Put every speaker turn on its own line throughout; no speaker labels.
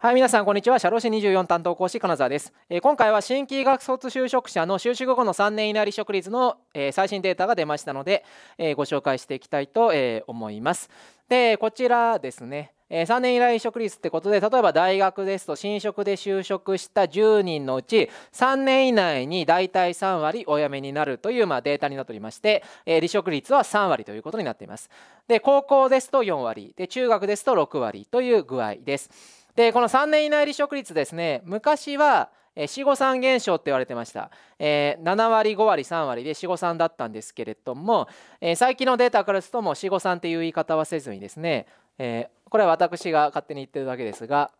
はい、皆さん、こんにちは。社労士24担当講師、金沢です。えー、今回は新規学卒就職者の就職後の3年以内離職率の、えー、最新データが出ましたので、えー、ご紹介していきたいと、え思います。で、こちらですね。え3年以内離職率ってことで、例えば大学ですと、新職で就職した10人のうち、3年以内に大体3割お辞めになるという、まあ、データになっておりまして、え離職率は3割ということになっています。で、高校ですと4割、で、中学ですと6割という具合です。でこの3年以内離職率ですね昔は四五三現象って言われてました、えー、7割5割3割で四五三だったんですけれども、えー、最近のデータからするともう四五三っていう言い方はせずにですね、えー、これは私が勝手に言ってるだけですが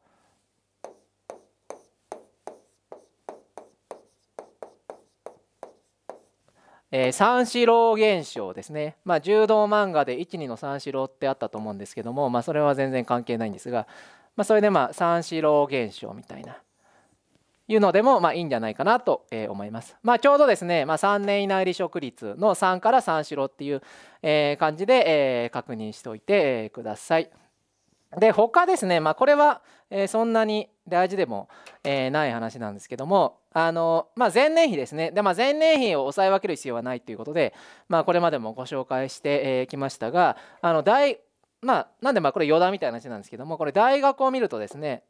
え三四郎現象ですね、まあ、柔道漫画で一二の三四郎ってあったと思うんですけども、まあ、それは全然関係ないんですが、まあ、それでまあ三四郎現象みたいないうのでもまあいいんじゃないかなと思います。まあ、ちょうどですね、まあ、3年以内離職率の3から3四郎っていう感じで確認しておいてください。で他ですね、まあ、これはそんなに大事でもない話なんですけどもあの、まあ、前年比ですねで、まあ、前年比を抑え分ける必要はないということで、まあ、これまでもご紹介してきましたがあの第まあなんでまあこれ余談みたいな話なんですけどもこれ大学を見るとですね、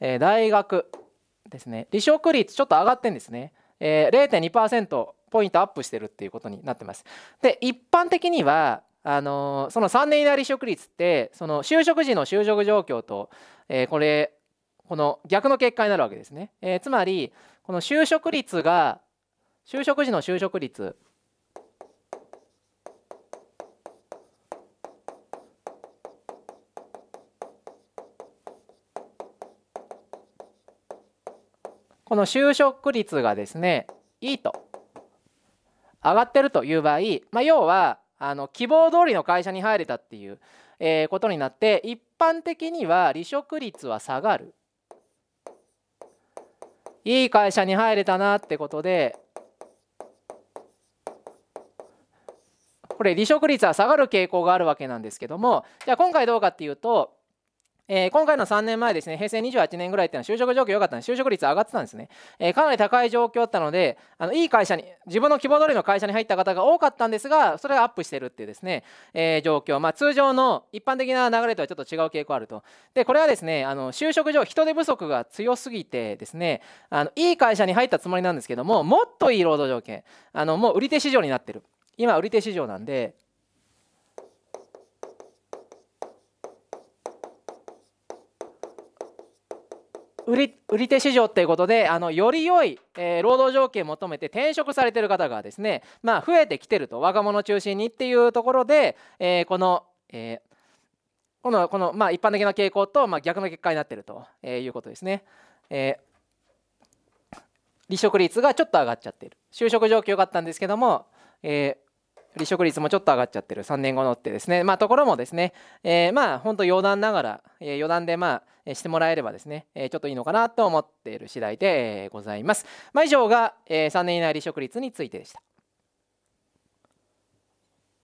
えー、大学ですね離職率ちょっと上がってんですね、えー、0.2%ポイントアップしてるっていうことになってます。で一般的にはあのー、その3年以内離職率ってその就職時の就職状況と、えー、これこの逆の結果になるわけですね。えー、つまりこの就職率が就職時の就職率この就職率がですねいいと上がってるという場合、まあ、要はあの希望通りの会社に入れたっていう、えー、ことになって一般的には離職率は下がるいい会社に入れたなってことでこれ離職率は下がる傾向があるわけなんですけどもじゃあ今回どうかっていうとえー、今回の3年前ですね、平成28年ぐらいっていうのは就職状況良かったんで、就職率上がってたんですね。えー、かなり高い状況だったので、あのいい会社に、自分の希望通りの会社に入った方が多かったんですが、それがアップしてるっていうですね、えー、状況。まあ、通常の一般的な流れとはちょっと違う傾向あると。で、これはですね、あの就職上、人手不足が強すぎてですね、あのいい会社に入ったつもりなんですけども、もっといい労働条件、あのもう売り手市場になってる。今、売り手市場なんで、売り売り手市場っていうことであのより良い、えー、労働条件を求めて転職されてる方がですね、まあ、増えてきてると若者中心にっていうところで、えー、この、えーこのこのまあ、一般的な傾向と、まあ、逆の結果になってると、えいうことですね。え離職率がちょっと上がっちゃってる就職状況良かったんですけども、え離職率もちょっと上がっちゃってる3年後のってですねまあところもですね、えー、まあ本当余談ながら、えー、余談でまあしてもらえればですね、えー、ちょっといいのかなと思っている次第でございます。まあ、以上が、えー、3年以内離職率についてでした。